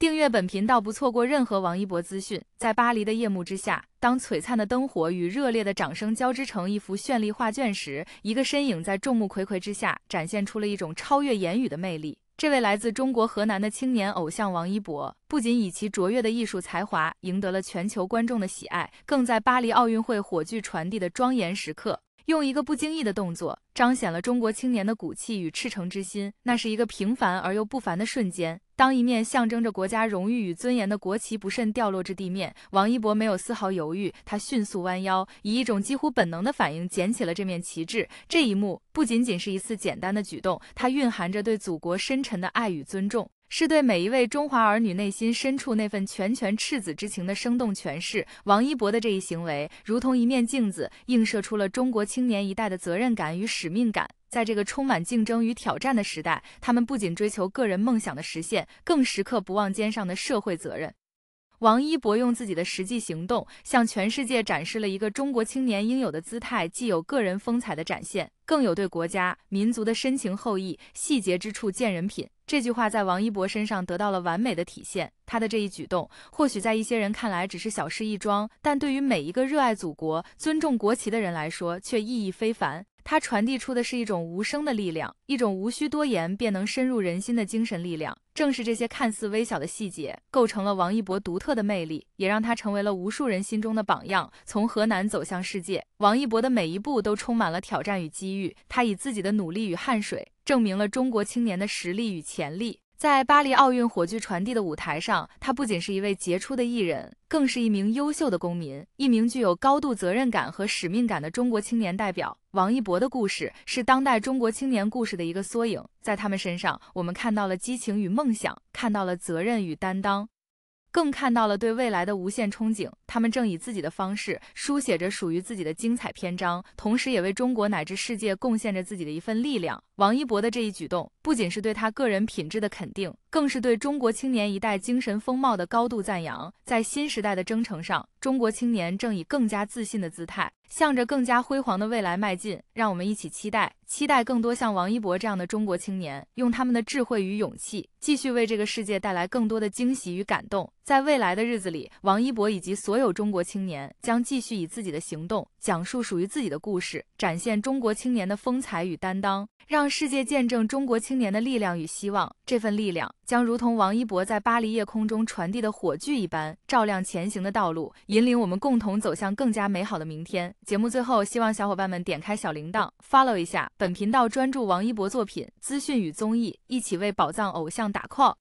订阅本频道，不错过任何王一博资讯。在巴黎的夜幕之下，当璀璨的灯火与热烈的掌声交织成一幅绚丽画卷时，一个身影在众目睽睽之下展现出了一种超越言语的魅力。这位来自中国河南的青年偶像王一博，不仅以其卓越的艺术才华赢得了全球观众的喜爱，更在巴黎奥运会火炬传递的庄严时刻。用一个不经意的动作，彰显了中国青年的骨气与赤诚之心。那是一个平凡而又不凡的瞬间。当一面象征着国家荣誉与尊严的国旗不慎掉落至地面，王一博没有丝毫犹豫，他迅速弯腰，以一种几乎本能的反应捡起了这面旗帜。这一幕不仅仅是一次简单的举动，它蕴含着对祖国深沉的爱与尊重。是对每一位中华儿女内心深处那份拳拳赤子之情的生动诠释。王一博的这一行为，如同一面镜子，映射出了中国青年一代的责任感与使命感。在这个充满竞争与挑战的时代，他们不仅追求个人梦想的实现，更时刻不忘肩上的社会责任。王一博用自己的实际行动，向全世界展示了一个中国青年应有的姿态，既有个人风采的展现，更有对国家、民族的深情厚谊。细节之处见人品，这句话在王一博身上得到了完美的体现。他的这一举动，或许在一些人看来只是小事一桩，但对于每一个热爱祖国、尊重国旗的人来说，却意义非凡。他传递出的是一种无声的力量，一种无需多言便能深入人心的精神力量。正是这些看似微小的细节，构成了王一博独特的魅力，也让他成为了无数人心中的榜样。从河南走向世界，王一博的每一步都充满了挑战与机遇。他以自己的努力与汗水，证明了中国青年的实力与潜力。在巴黎奥运火炬传递的舞台上，他不仅是一位杰出的艺人，更是一名优秀的公民，一名具有高度责任感和使命感的中国青年代表。王一博的故事是当代中国青年故事的一个缩影，在他们身上，我们看到了激情与梦想，看到了责任与担当，更看到了对未来的无限憧憬。他们正以自己的方式书写着属于自己的精彩篇章，同时也为中国乃至世界贡献着自己的一份力量。王一博的这一举动，不仅是对他个人品质的肯定，更是对中国青年一代精神风貌的高度赞扬。在新时代的征程上，中国青年正以更加自信的姿态，向着更加辉煌的未来迈进。让我们一起期待，期待更多像王一博这样的中国青年，用他们的智慧与勇气，继续为这个世界带来更多的惊喜与感动。在未来的日子里，王一博以及所所有中国青年将继续以自己的行动讲述属于自己的故事，展现中国青年的风采与担当，让世界见证中国青年的力量与希望。这份力量将如同王一博在巴黎夜空中传递的火炬一般，照亮前行的道路，引领我们共同走向更加美好的明天。节目最后，希望小伙伴们点开小铃铛，follow 一下本频道，专注王一博作品资讯与综艺，一起为宝藏偶像打 call。